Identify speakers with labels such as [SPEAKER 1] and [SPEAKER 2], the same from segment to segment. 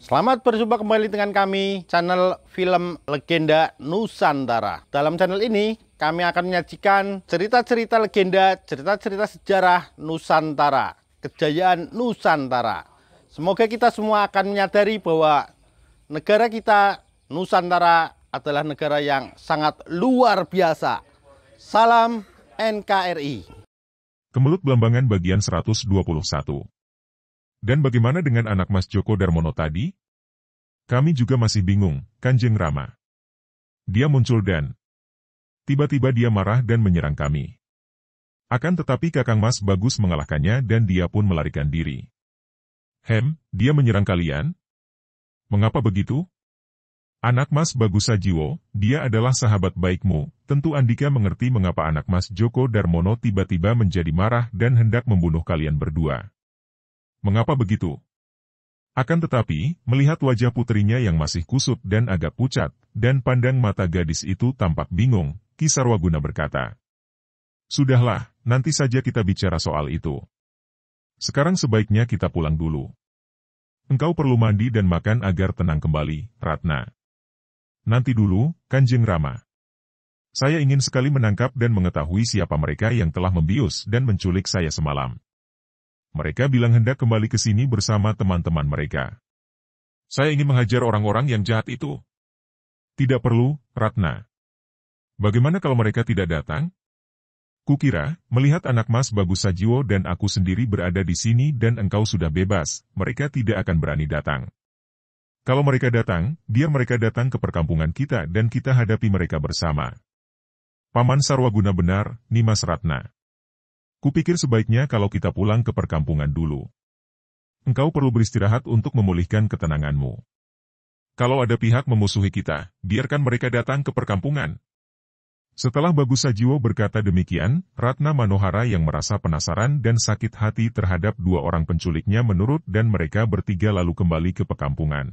[SPEAKER 1] Selamat berjumpa kembali dengan kami, channel film Legenda Nusantara. Dalam channel ini, kami akan menyajikan cerita-cerita legenda, cerita-cerita sejarah Nusantara, kejayaan Nusantara. Semoga kita semua akan menyadari bahwa negara kita, Nusantara, adalah negara yang sangat luar biasa. Salam NKRI. Kemelut Belambangan bagian 121 dan bagaimana dengan anak Mas Joko Darmono tadi? Kami juga masih bingung, Kanjeng Rama. Dia muncul dan tiba-tiba dia marah dan menyerang kami. Akan tetapi Kakang Mas bagus mengalahkannya dan dia pun melarikan diri. Hem, dia menyerang kalian? Mengapa begitu? Anak Mas Bagus Sajiwo, dia adalah sahabat baikmu, tentu Andika mengerti mengapa anak Mas Joko Darmono tiba-tiba menjadi marah dan hendak membunuh kalian berdua. Mengapa begitu? Akan tetapi, melihat wajah putrinya yang masih kusut dan agak pucat, dan pandang mata gadis itu tampak bingung, Kisarwaguna berkata, Sudahlah, nanti saja kita bicara soal itu. Sekarang sebaiknya kita pulang dulu. Engkau perlu mandi dan makan agar tenang kembali, Ratna. Nanti dulu, Kanjeng Rama. Saya ingin sekali menangkap dan mengetahui siapa mereka yang telah membius dan menculik saya semalam. Mereka bilang hendak kembali ke sini bersama teman-teman mereka. Saya ingin menghajar orang-orang yang jahat itu. Tidak perlu, Ratna. Bagaimana kalau mereka tidak datang? Kukira, melihat anak mas Bagus Sajiwo dan aku sendiri berada di sini dan engkau sudah bebas, mereka tidak akan berani datang. Kalau mereka datang, biar mereka datang ke perkampungan kita dan kita hadapi mereka bersama. Paman Sarwaguna benar, Nimas Ratna. Kupikir sebaiknya kalau kita pulang ke perkampungan dulu. Engkau perlu beristirahat untuk memulihkan ketenanganmu. Kalau ada pihak memusuhi kita, biarkan mereka datang ke perkampungan. Setelah Bagus Sajiwo berkata demikian, Ratna Manohara yang merasa penasaran dan sakit hati terhadap dua orang penculiknya menurut dan mereka bertiga lalu kembali ke perkampungan.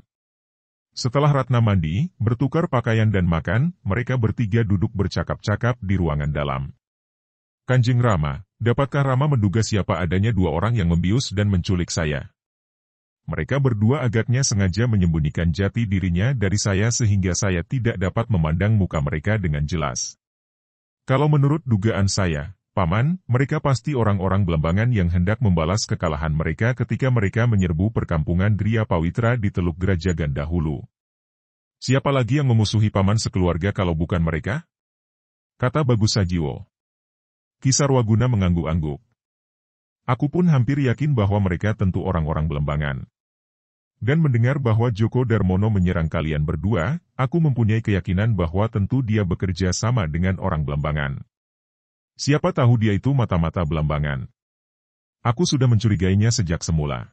[SPEAKER 1] Setelah Ratna mandi, bertukar pakaian dan makan, mereka bertiga duduk bercakap-cakap di ruangan dalam. Kanjeng Rama, dapatkah Rama menduga siapa adanya dua orang yang membius dan menculik saya? Mereka berdua agaknya sengaja menyembunyikan jati dirinya dari saya sehingga saya tidak dapat memandang muka mereka dengan jelas. Kalau menurut dugaan saya, Paman, mereka pasti orang-orang belambangan yang hendak membalas kekalahan mereka ketika mereka menyerbu perkampungan Dria Pawitra di Teluk Gerajagan dahulu. Siapa lagi yang memusuhi paman sekeluarga kalau bukan mereka? Kata Bagus Sajiwo. Kisarwaguna mengangguk-angguk. Aku pun hampir yakin bahwa mereka tentu orang-orang belembangan. Dan mendengar bahwa Joko Darmono menyerang kalian berdua, aku mempunyai keyakinan bahwa tentu dia bekerja sama dengan orang belembangan. Siapa tahu dia itu mata-mata Belambangan. Aku sudah mencurigainya sejak semula.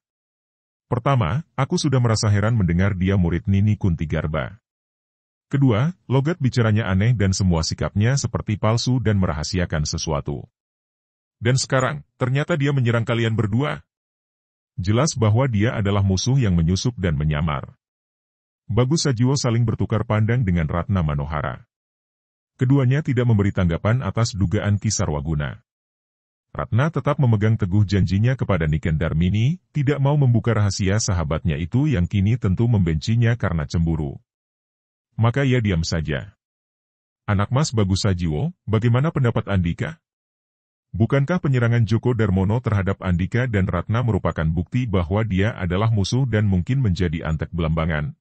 [SPEAKER 1] Pertama, aku sudah merasa heran mendengar dia murid Nini Kunti Garba. Kedua, logat bicaranya aneh dan semua sikapnya seperti palsu dan merahasiakan sesuatu. Dan sekarang, ternyata dia menyerang kalian berdua. Jelas bahwa dia adalah musuh yang menyusup dan menyamar. Bagus Sajiwo saling bertukar pandang dengan Ratna Manohara. Keduanya tidak memberi tanggapan atas dugaan Kisarwaguna. Ratna tetap memegang teguh janjinya kepada Niken Darmini, tidak mau membuka rahasia sahabatnya itu yang kini tentu membencinya karena cemburu maka ia diam saja. Anak Mas Bagus Sajiwo, bagaimana pendapat Andika? Bukankah penyerangan Joko Darmono terhadap Andika dan Ratna merupakan bukti bahwa dia adalah musuh dan mungkin menjadi antek belambangan?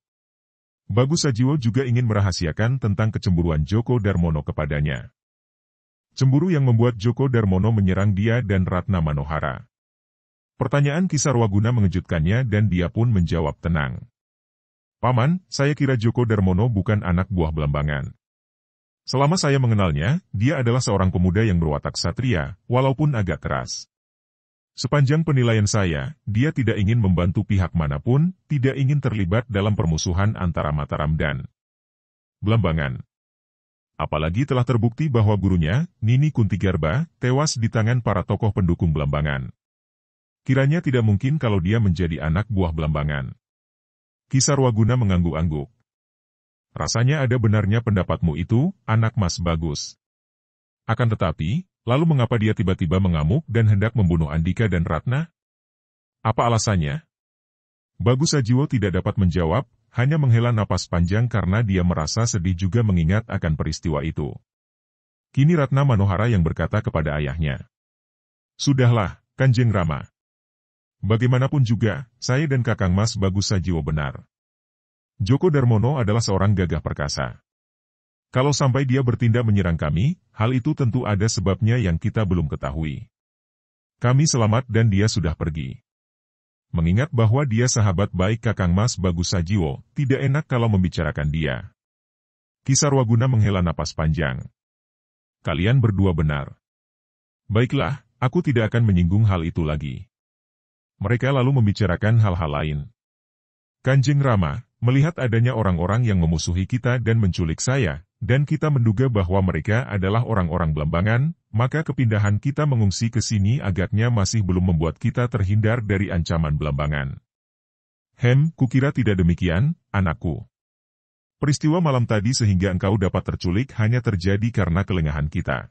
[SPEAKER 1] Bagus Sajiwo juga ingin merahasiakan tentang kecemburuan Joko Darmono kepadanya. Cemburu yang membuat Joko Darmono menyerang dia dan Ratna Manohara. Pertanyaan Kisarwaguna mengejutkannya dan dia pun menjawab tenang. Paman, saya kira Joko Darmono bukan anak buah Belambangan. Selama saya mengenalnya, dia adalah seorang pemuda yang berwatak satria, walaupun agak keras. Sepanjang penilaian saya, dia tidak ingin membantu pihak manapun, tidak ingin terlibat dalam permusuhan antara Mataram dan Belambangan. Apalagi telah terbukti bahwa gurunya, Nini Kunti Garba, tewas di tangan para tokoh pendukung Belambangan. Kiranya tidak mungkin kalau dia menjadi anak buah Belambangan. Kisarwaguna mengangguk-angguk. Rasanya ada benarnya pendapatmu itu, anak mas bagus. Akan tetapi, lalu mengapa dia tiba-tiba mengamuk dan hendak membunuh Andika dan Ratna? Apa alasannya? Bagus Sajiwo tidak dapat menjawab, hanya menghela napas panjang karena dia merasa sedih juga mengingat akan peristiwa itu. Kini Ratna Manohara yang berkata kepada ayahnya, Sudahlah, Kanjeng Rama. Bagaimanapun juga, saya dan Kakang Mas Bagus Sajiwo benar. Joko Darmono adalah seorang gagah perkasa. Kalau sampai dia bertindak menyerang kami, hal itu tentu ada sebabnya yang kita belum ketahui. Kami selamat dan dia sudah pergi. Mengingat bahwa dia sahabat baik Kakang Mas Bagus Sajiwo, tidak enak kalau membicarakan dia. Kisarwaguna menghela napas panjang. Kalian berdua benar. Baiklah, aku tidak akan menyinggung hal itu lagi mereka lalu membicarakan hal-hal lain. Kanjeng Rama, melihat adanya orang-orang yang memusuhi kita dan menculik saya, dan kita menduga bahwa mereka adalah orang-orang belambangan, maka kepindahan kita mengungsi ke sini agaknya masih belum membuat kita terhindar dari ancaman belambangan. Hem, kukira tidak demikian, anakku. Peristiwa malam tadi sehingga engkau dapat terculik hanya terjadi karena kelengahan kita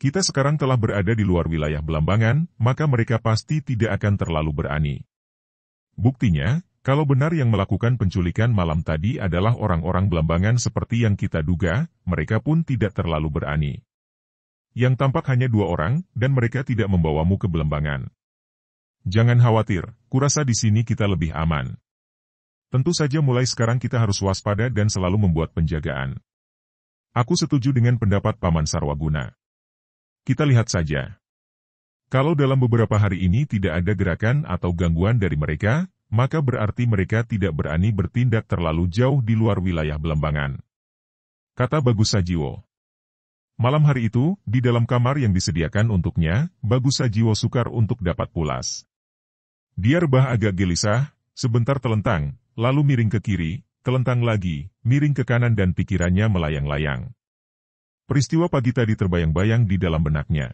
[SPEAKER 1] kita sekarang telah berada di luar wilayah Belambangan, maka mereka pasti tidak akan terlalu berani. Buktinya, kalau benar yang melakukan penculikan malam tadi adalah orang-orang Belambangan seperti yang kita duga, mereka pun tidak terlalu berani. Yang tampak hanya dua orang, dan mereka tidak membawamu ke Belambangan. Jangan khawatir, kurasa di sini kita lebih aman. Tentu saja mulai sekarang kita harus waspada dan selalu membuat penjagaan. Aku setuju dengan pendapat Paman Sarwaguna. Kita lihat saja. Kalau dalam beberapa hari ini tidak ada gerakan atau gangguan dari mereka, maka berarti mereka tidak berani bertindak terlalu jauh di luar wilayah belambangan. Kata Bagus Sajiwo. Malam hari itu, di dalam kamar yang disediakan untuknya, Bagus Sajiwo sukar untuk dapat pulas. Dia rebah agak gelisah, sebentar telentang, lalu miring ke kiri, telentang lagi, miring ke kanan dan pikirannya melayang-layang. Peristiwa pagi tadi terbayang-bayang di dalam benaknya.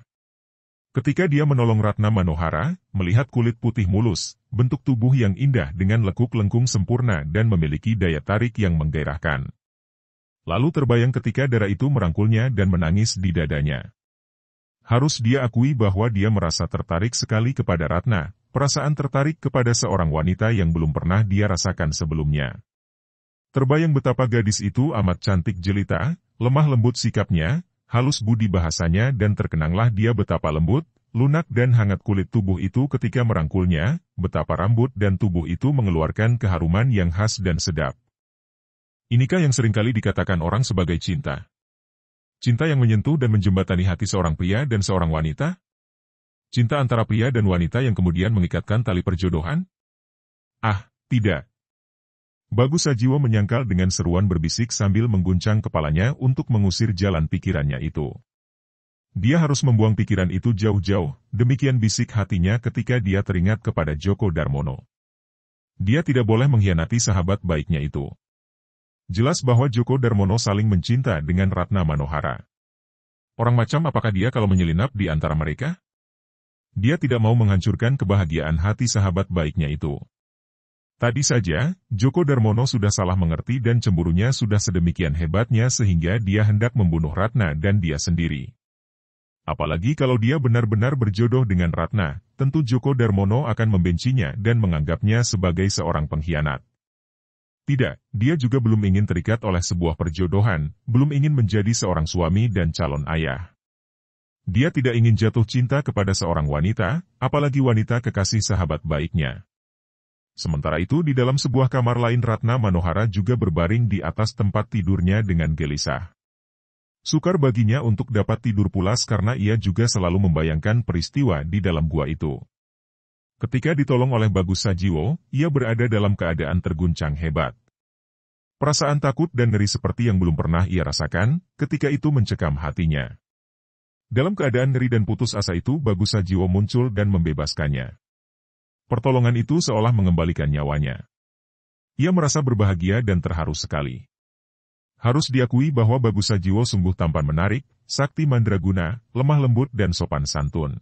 [SPEAKER 1] Ketika dia menolong Ratna Manohara, melihat kulit putih mulus, bentuk tubuh yang indah dengan lekuk lengkung sempurna dan memiliki daya tarik yang menggairahkan. Lalu terbayang ketika darah itu merangkulnya dan menangis di dadanya. Harus dia akui bahwa dia merasa tertarik sekali kepada Ratna, perasaan tertarik kepada seorang wanita yang belum pernah dia rasakan sebelumnya. Terbayang betapa gadis itu amat cantik jelita, Lemah lembut sikapnya, halus budi bahasanya dan terkenanglah dia betapa lembut, lunak dan hangat kulit tubuh itu ketika merangkulnya, betapa rambut dan tubuh itu mengeluarkan keharuman yang khas dan sedap. Inikah yang seringkali dikatakan orang sebagai cinta? Cinta yang menyentuh dan menjembatani hati seorang pria dan seorang wanita? Cinta antara pria dan wanita yang kemudian mengikatkan tali perjodohan? Ah, tidak, Bagus Sajiwo menyangkal dengan seruan berbisik sambil mengguncang kepalanya untuk mengusir jalan pikirannya itu. Dia harus membuang pikiran itu jauh-jauh, demikian bisik hatinya ketika dia teringat kepada Joko Darmono. Dia tidak boleh mengkhianati sahabat baiknya itu. Jelas bahwa Joko Darmono saling mencinta dengan Ratna Manohara. Orang macam apakah dia kalau menyelinap di antara mereka? Dia tidak mau menghancurkan kebahagiaan hati sahabat baiknya itu. Tadi saja, Joko Darmono sudah salah mengerti dan cemburunya sudah sedemikian hebatnya sehingga dia hendak membunuh Ratna dan dia sendiri. Apalagi kalau dia benar-benar berjodoh dengan Ratna, tentu Joko Darmono akan membencinya dan menganggapnya sebagai seorang pengkhianat. Tidak, dia juga belum ingin terikat oleh sebuah perjodohan, belum ingin menjadi seorang suami dan calon ayah. Dia tidak ingin jatuh cinta kepada seorang wanita, apalagi wanita kekasih sahabat baiknya. Sementara itu di dalam sebuah kamar lain Ratna Manohara juga berbaring di atas tempat tidurnya dengan gelisah. Sukar baginya untuk dapat tidur pulas karena ia juga selalu membayangkan peristiwa di dalam gua itu. Ketika ditolong oleh Bagus Sajiwo, ia berada dalam keadaan terguncang hebat. Perasaan takut dan ngeri seperti yang belum pernah ia rasakan, ketika itu mencekam hatinya. Dalam keadaan ngeri dan putus asa itu Bagus Sajiwo muncul dan membebaskannya. Pertolongan itu seolah mengembalikan nyawanya. Ia merasa berbahagia dan terharu sekali. Harus diakui bahwa Bagusa Jiwo sungguh tampan menarik, sakti mandraguna, lemah lembut dan sopan santun.